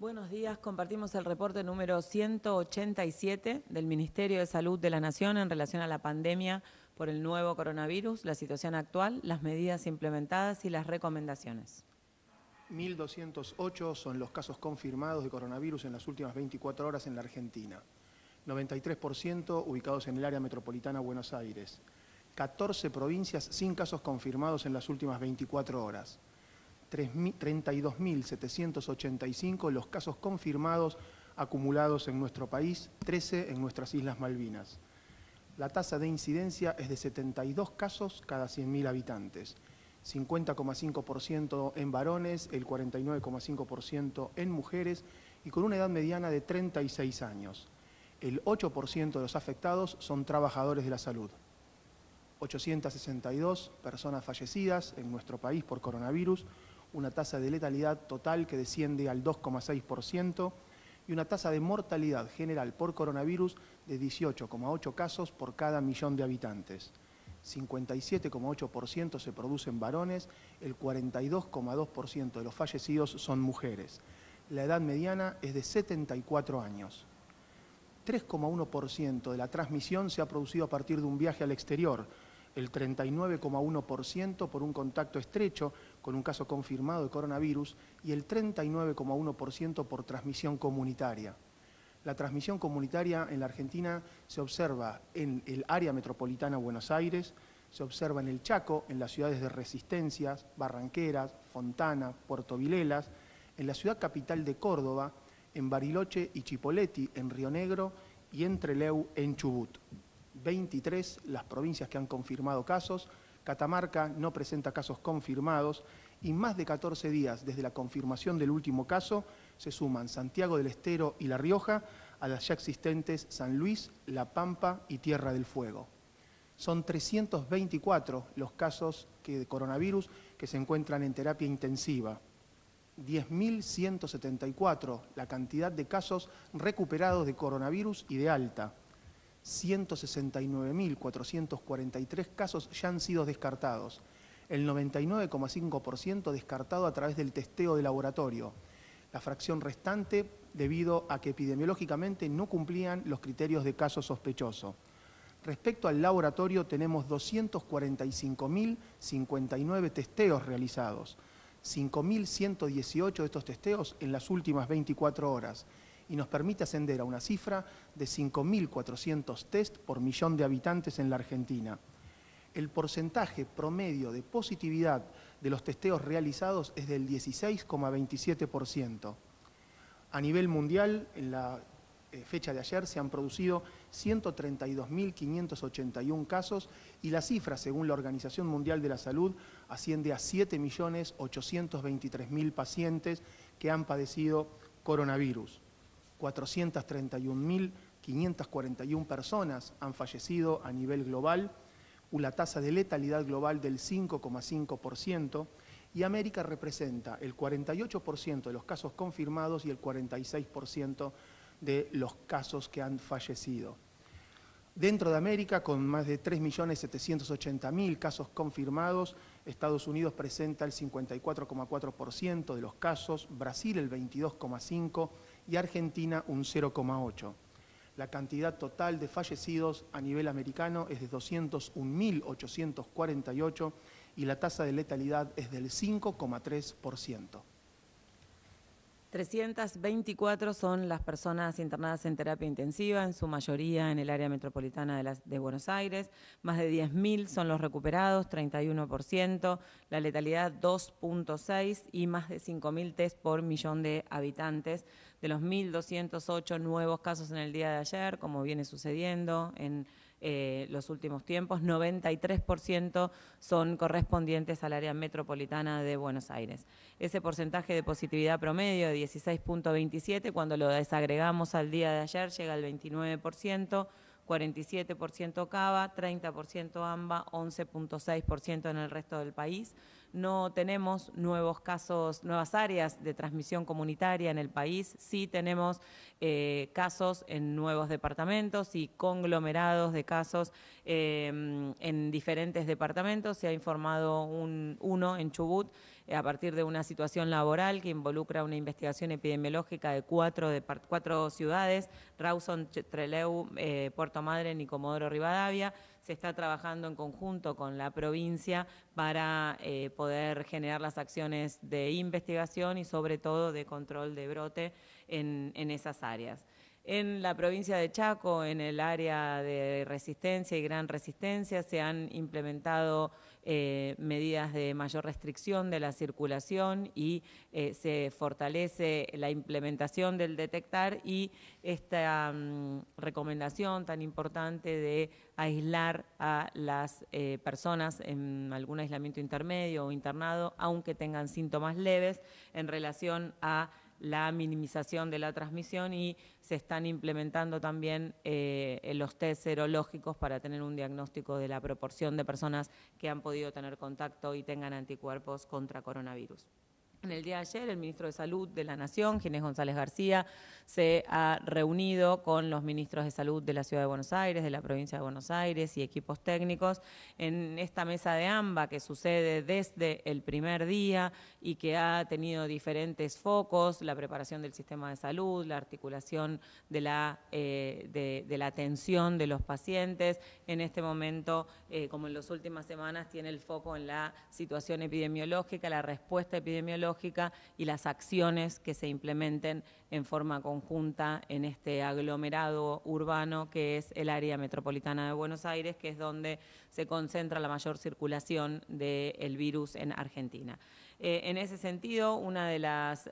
Buenos días, compartimos el reporte número 187 del Ministerio de Salud de la Nación en relación a la pandemia por el nuevo coronavirus, la situación actual, las medidas implementadas y las recomendaciones. 1.208 son los casos confirmados de coronavirus en las últimas 24 horas en la Argentina, 93% ubicados en el área metropolitana Buenos Aires, 14 provincias sin casos confirmados en las últimas 24 horas. 32.785 los casos confirmados acumulados en nuestro país, 13 en nuestras Islas Malvinas. La tasa de incidencia es de 72 casos cada 100.000 habitantes, 50,5% en varones, el 49,5% en mujeres y con una edad mediana de 36 años. El 8% de los afectados son trabajadores de la salud. 862 personas fallecidas en nuestro país por coronavirus, una tasa de letalidad total que desciende al 2,6% y una tasa de mortalidad general por coronavirus de 18,8 casos por cada millón de habitantes. 57,8% se producen varones, el 42,2% de los fallecidos son mujeres. La edad mediana es de 74 años. 3,1% de la transmisión se ha producido a partir de un viaje al exterior, el 39,1% por un contacto estrecho con un caso confirmado de coronavirus y el 39,1% por transmisión comunitaria. La transmisión comunitaria en la Argentina se observa en el área metropolitana de Buenos Aires, se observa en el Chaco, en las ciudades de Resistencias, Barranqueras, Fontana, Puerto Vilelas, en la ciudad capital de Córdoba, en Bariloche y Chipoleti, en Río Negro y Entre Treleu, en Chubut. 23 las provincias que han confirmado casos, Catamarca no presenta casos confirmados y más de 14 días desde la confirmación del último caso se suman Santiago del Estero y La Rioja a las ya existentes San Luis, La Pampa y Tierra del Fuego. Son 324 los casos de coronavirus que se encuentran en terapia intensiva. 10.174 la cantidad de casos recuperados de coronavirus y de alta. 169.443 casos ya han sido descartados, el 99,5% descartado a través del testeo de laboratorio, la fracción restante debido a que epidemiológicamente no cumplían los criterios de caso sospechoso. Respecto al laboratorio, tenemos 245.059 testeos realizados, 5.118 de estos testeos en las últimas 24 horas, y nos permite ascender a una cifra de 5.400 test por millón de habitantes en la Argentina. El porcentaje promedio de positividad de los testeos realizados es del 16,27%. A nivel mundial, en la eh, fecha de ayer se han producido 132.581 casos y la cifra, según la Organización Mundial de la Salud, asciende a 7.823.000 pacientes que han padecido coronavirus. 431.541 personas han fallecido a nivel global, una tasa de letalidad global del 5,5% y América representa el 48% de los casos confirmados y el 46% de los casos que han fallecido. Dentro de América, con más de 3.780.000 casos confirmados, Estados Unidos presenta el 54,4% de los casos, Brasil el 22,5%, y Argentina un 0,8. La cantidad total de fallecidos a nivel americano es de 201.848 y la tasa de letalidad es del 5,3%. 324 son las personas internadas en terapia intensiva, en su mayoría en el área metropolitana de, las, de Buenos Aires. Más de 10.000 son los recuperados, 31%, la letalidad 2.6 y más de 5.000 test por millón de habitantes. De los 1.208 nuevos casos en el día de ayer, como viene sucediendo en eh, los últimos tiempos, 93% son correspondientes al área metropolitana de Buenos Aires. Ese porcentaje de positividad promedio de 16.27, cuando lo desagregamos al día de ayer, llega al 29%. 47% Cava, 30% AMBA, 11.6% en el resto del país no tenemos nuevos casos, nuevas áreas de transmisión comunitaria en el país, sí tenemos eh, casos en nuevos departamentos y conglomerados de casos em, en diferentes departamentos. Se ha informado uno en Chubut eh, a partir de una situación laboral que involucra una investigación epidemiológica de cuatro, ciudades, Rawson, Treleu, eh, Puerto Madre, y Comodoro Rivadavia se está trabajando en conjunto con la provincia para eh, poder generar las acciones de investigación y sobre todo de control de brote en, en esas áreas. En la provincia de Chaco, en el área de resistencia y gran resistencia, se han implementado eh, medidas de mayor restricción de la circulación y eh, se fortalece la implementación del detectar y esta mm, recomendación tan importante de aislar a las eh, personas en algún aislamiento intermedio o internado, aunque tengan síntomas leves en relación a la minimización de la transmisión y se están implementando también eh, los test serológicos para tener un diagnóstico de la proporción de personas que han podido tener contacto y tengan anticuerpos contra coronavirus. En el día de ayer, el ministro de Salud de la Nación, Ginés González García, se ha reunido con los ministros de Salud de la Ciudad de Buenos Aires, de la provincia de Buenos Aires y equipos técnicos en esta mesa de AMBA que sucede desde el primer día y que ha tenido diferentes focos, la preparación del sistema de salud, la articulación de la, eh, de, la atención de los pacientes. En este momento, eh, como en las últimas semanas, tiene el foco en la situación epidemiológica, la respuesta epidemiológica y las acciones que se implementen en forma conjunta en este aglomerado urbano que es el área metropolitana de Buenos Aires, que es donde se concentra la mayor circulación del virus en Argentina. Eh, en ese sentido, una de las,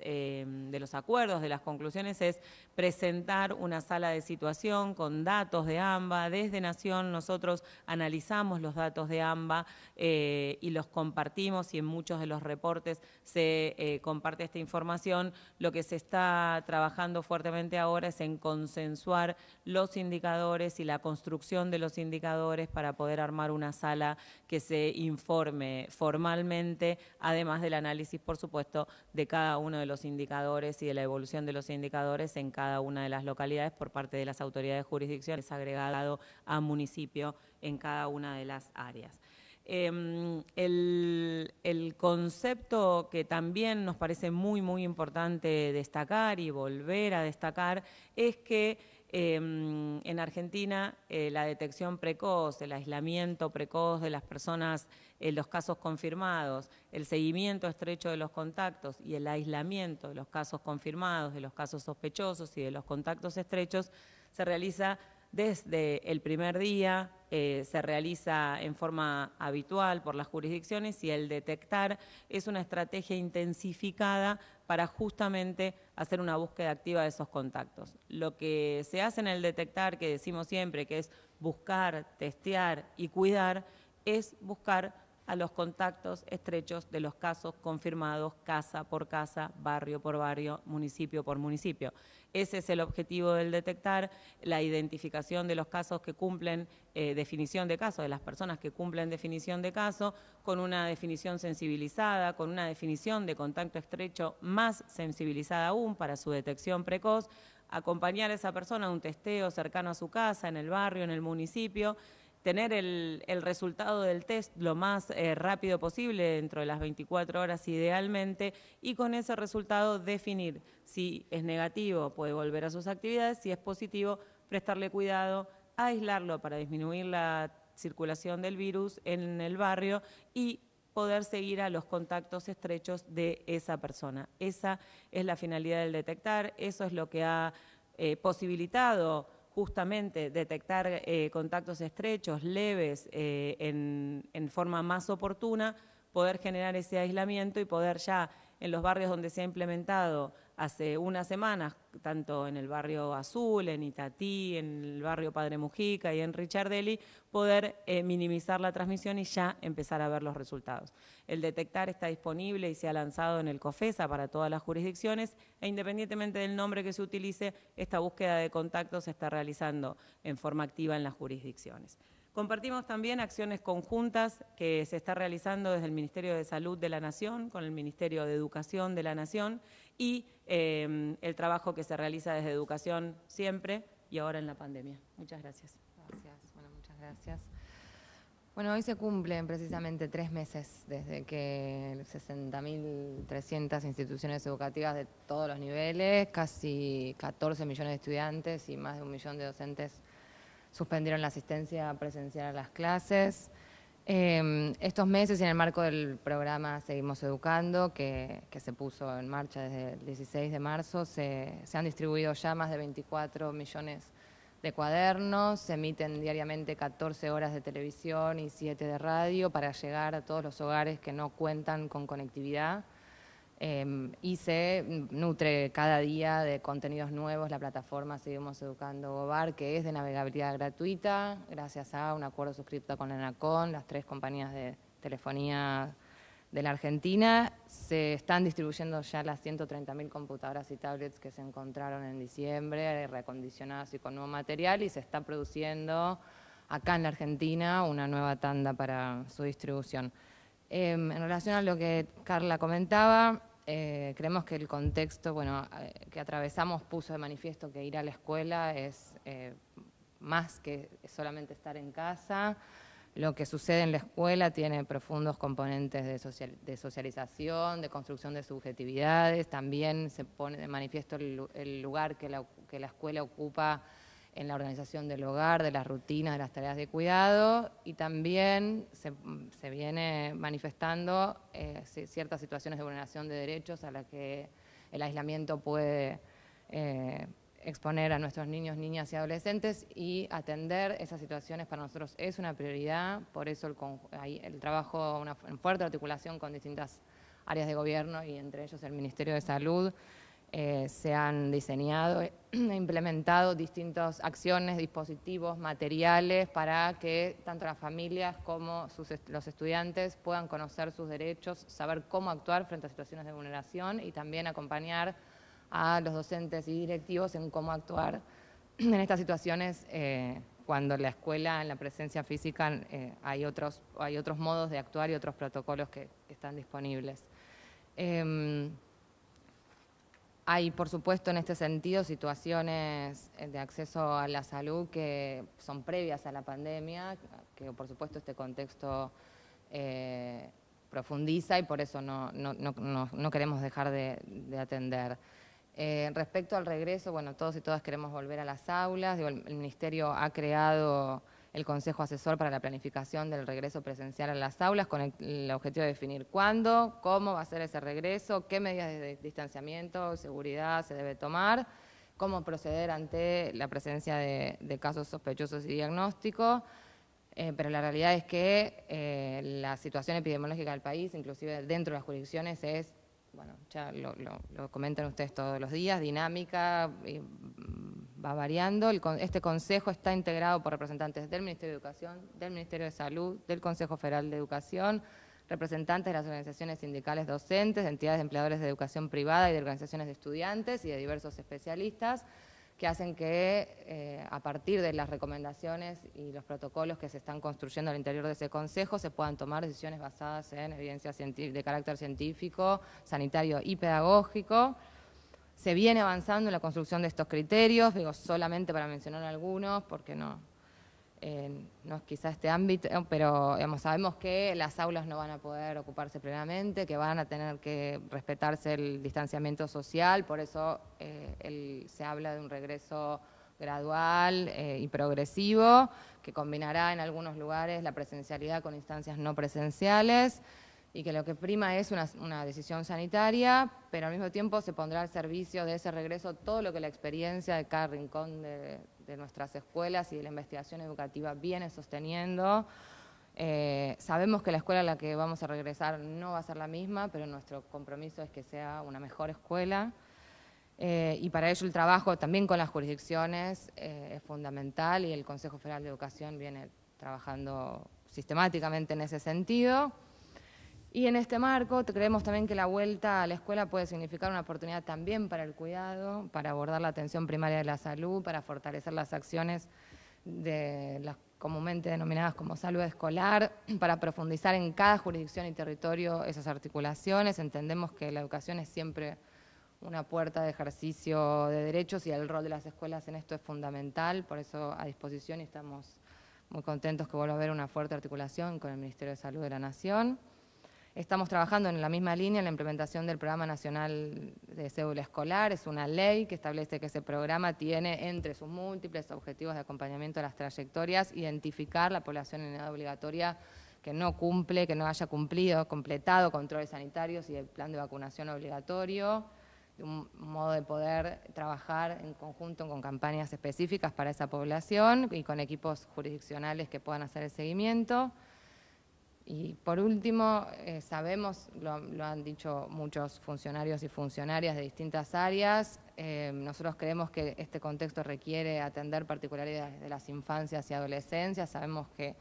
eh, de, los acuerdos, de las conclusiones es presentar una sala de situación con datos de AMBA. Desde Nación nosotros analizamos los datos de AMBA eh, y los compartimos y en muchos de los reportes se comparte esta información. Lo que se está trabajando fuertemente ahora es en consensuar los indicadores y la construcción de los indicadores para poder armar una sala que se informe formalmente, además del análisis, por supuesto, de cada uno de los indicadores y de la evolución de los indicadores en cada una de las localidades por parte de las autoridades jurisdiccionales agregado a municipio en cada una de las áreas. Em, el, el, concepto que también nos parece muy, muy importante destacar y volver a destacar es que Em, en Argentina, eh, la detección precoz, el aislamiento precoz de las personas, en eh, los casos confirmados, el seguimiento estrecho de los contactos y el aislamiento de los casos confirmados, de los casos sospechosos y de los contactos estrechos se realiza desde el primer día, eh, se realiza en forma habitual por las jurisdicciones y el detectar es una estrategia intensificada para justamente hacer una búsqueda activa de esos contactos. Lo que se hace en el detectar, que decimos siempre, que es buscar, testear y cuidar, es buscar a los contactos estrechos de los casos confirmados casa por casa, barrio por barrio, municipio por municipio. Ese es el objetivo del detectar, la identificación de los casos que cumplen eh, definición de caso, de las personas que cumplen definición de caso, con una definición sensibilizada, con una definición de contacto estrecho más sensibilizada aún para su detección precoz, acompañar a esa persona a un testeo cercano a su casa, en el barrio, en el municipio, tener el, resultado del test lo más eh, rápido posible, dentro de las 24 horas idealmente, y con ese resultado definir si es negativo, puede volver a sus actividades, si es positivo, prestarle cuidado, aislarlo para disminuir la circulación del virus en el barrio y poder seguir a los contactos estrechos de esa persona. Esa es la finalidad del detectar, eso es lo que ha eh, posibilitado justamente detectar eh, contactos estrechos, leves, eh, en, forma más oportuna, poder generar ese aislamiento y poder ya en los barrios donde se ha implementado hace unas semanas, tanto en el barrio Azul, en Itatí, en el barrio Padre Mujica y en Richardelli, poder eh, minimizar la transmisión y ya empezar a ver los resultados. El detectar está disponible y se ha lanzado en el COFESA para todas las jurisdicciones e independientemente del nombre que se utilice, esta búsqueda de contactos se está realizando en forma activa en las jurisdicciones. Compartimos también acciones conjuntas que se está realizando desde el Ministerio de Salud de la Nación con el Ministerio de Educación de la Nación y eh, el trabajo que se realiza desde Educación siempre y ahora en la pandemia. Muchas gracias. Gracias, bueno, muchas gracias. Bueno, hoy se cumplen precisamente tres meses desde que 60.300 instituciones educativas de todos los niveles, casi 14 millones de estudiantes y más de un millón de docentes suspendieron la asistencia presencial a las clases. Em, estos meses, en el marco del programa Seguimos Educando, que, se puso en marcha desde el 16 de marzo, se, se han distribuido ya más de 24 millones de cuadernos, se emiten diariamente 14 horas de televisión y 7 de radio para llegar a todos los hogares que no cuentan con conectividad. Em, y se nutre cada día de contenidos nuevos, la plataforma Seguimos Educando Gobar, que es de navegabilidad gratuita, gracias a un acuerdo suscrito con la ENACON, las tres compañías de telefonía de la Argentina. Se están distribuyendo ya las 130.000 computadoras y tablets que se encontraron en diciembre, recondicionadas y con nuevo material, y se está produciendo acá en la Argentina una nueva tanda para su distribución. Em, en relación a lo que Carla comentaba, eh, creemos que el contexto bueno, eh, que atravesamos puso de manifiesto que ir a la escuela es eh, más que solamente estar en casa. Lo que sucede en la escuela tiene profundos componentes de, socialización, de construcción de subjetividades. También se pone de manifiesto el, el lugar que la, que la escuela ocupa en la organización del hogar, de las rutinas, de las tareas de cuidado y también se, viene manifestando eh, ciertas situaciones de vulneración de derechos a las que el aislamiento puede eh, exponer a nuestros niños, niñas y adolescentes y atender esas situaciones para nosotros es una prioridad, por eso el, trabajo, en fuerte articulación con distintas áreas de gobierno y entre ellos el Ministerio de Salud, eh, se han diseñado e implementado distintas acciones, dispositivos, materiales para que tanto las familias como los estudiantes puedan conocer sus derechos, saber cómo actuar frente a situaciones de vulneración y también acompañar a los docentes y directivos en cómo actuar en estas situaciones eh, cuando en la escuela, en la presencia física, eh, hay, otros, hay otros modos de actuar y otros protocolos que, están disponibles. Em, hay, por supuesto, en este sentido situaciones eh, de acceso a la salud que son previas a la pandemia, que por supuesto este contexto eh, profundiza y por eso no, queremos dejar de, atender. Eh, respecto al regreso, bueno, todos y todas queremos volver a las aulas. el, Ministerio ha creado el Consejo Asesor para la Planificación del Regreso Presencial a las aulas con el, objetivo de definir cuándo, cómo va a ser ese regreso, qué medidas de distanciamiento, seguridad se debe tomar, cómo proceder ante la presencia de, casos sospechosos y diagnóstico. Eh, pero la realidad es que eh, la situación epidemiológica del país, inclusive dentro de las jurisdicciones, es, bueno, ya lo, lo comentan ustedes todos los días, dinámica, y va variando. este consejo está integrado por representantes del Ministerio de Educación, del Ministerio de Salud, del Consejo Federal de Educación, representantes de las organizaciones sindicales docentes, entidades de empleadores de educación privada y de organizaciones de estudiantes y de diversos especialistas que hacen que eh, a partir de las recomendaciones y los protocolos que se están construyendo al interior de ese consejo se puedan tomar decisiones basadas en evidencia de carácter científico, sanitario y pedagógico. Se viene avanzando en la construcción de estos criterios, digo solamente para mencionar algunos, porque no, eh, no es quizá este ámbito, pero sabemos que las aulas no van a poder ocuparse plenamente, que van a tener que respetarse el distanciamiento social, por eso eh, se habla de un regreso gradual eh, y progresivo, que combinará en algunos lugares la presencialidad con instancias no presenciales y que lo que prima es una, decisión sanitaria, pero al mismo tiempo se pondrá al servicio de ese regreso todo lo que la experiencia de cada rincón de, nuestras escuelas y de la investigación educativa viene sosteniendo. Eh, sabemos que la escuela a la que vamos a regresar no va a ser la misma, pero nuestro compromiso es que sea una mejor escuela. Eh, y para ello el trabajo también con las jurisdicciones eh, es fundamental y el Consejo Federal de Educación viene trabajando sistemáticamente en ese sentido. Y en este marco creemos también que la vuelta a la escuela puede significar una oportunidad también para el cuidado, para abordar la atención primaria de la salud, para fortalecer las acciones de las comúnmente denominadas como salud escolar, para profundizar en cada jurisdicción y territorio esas articulaciones. Entendemos que la educación es siempre una puerta de ejercicio de derechos y el rol de las escuelas en esto es fundamental, por eso a disposición y estamos muy contentos que vuelva a haber una fuerte articulación con el Ministerio de Salud de la Nación. Estamos trabajando en la misma línea en la implementación del Programa Nacional de Cédula Escolar. Es una ley que establece que ese programa tiene entre sus múltiples objetivos de acompañamiento a las trayectorias, identificar la población en edad obligatoria que no cumple, que no haya cumplido, completado controles sanitarios y el plan de vacunación obligatorio, de un modo de poder trabajar en conjunto con campañas específicas para esa población y con equipos jurisdiccionales que puedan hacer el seguimiento. Y por último, eh, sabemos, lo, han dicho muchos funcionarios y funcionarias de distintas áreas, eh, nosotros creemos que este contexto requiere atender particularidades de las infancias y adolescencias, sabemos que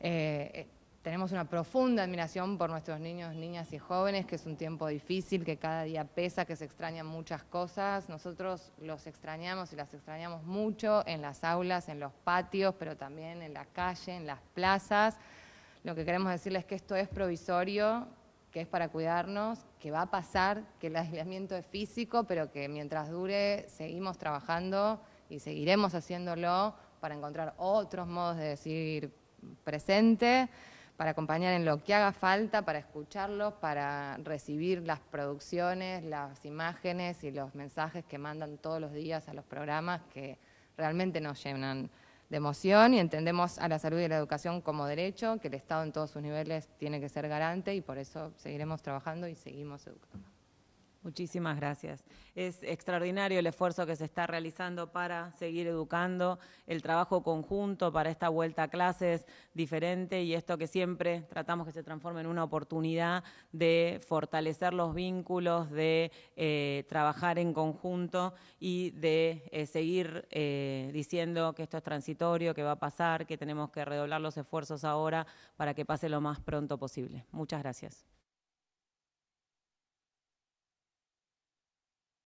eh, tenemos una profunda admiración por nuestros niños, niñas y jóvenes, que es un tiempo difícil, que cada día pesa, que se extrañan muchas cosas. Nosotros los extrañamos y las extrañamos mucho en las aulas, en los patios, pero también en la calle, en las plazas. Lo que queremos decirles es que esto es provisorio, que es para cuidarnos, que va a pasar, que el aislamiento es físico, pero que mientras dure seguimos trabajando y seguiremos haciéndolo para encontrar otros modos de decir presente, para acompañar en lo que haga falta, para escucharlos, para recibir las producciones, las imágenes y los mensajes que mandan todos los días a los programas que realmente nos llenan de emoción y entendemos a la salud y la educación como derecho, que el Estado en todos sus niveles tiene que ser garante y por eso seguiremos trabajando y seguimos educando. Muchísimas gracias. Es extraordinario el esfuerzo que se está realizando para seguir educando, el trabajo conjunto para esta vuelta a clases diferente y esto que siempre tratamos que se transforme en una oportunidad de fortalecer los vínculos, de eh, trabajar en conjunto y de eh, seguir eh, diciendo que esto es transitorio, que va a pasar, que tenemos que redoblar los esfuerzos ahora para que pase lo más pronto posible. Muchas gracias.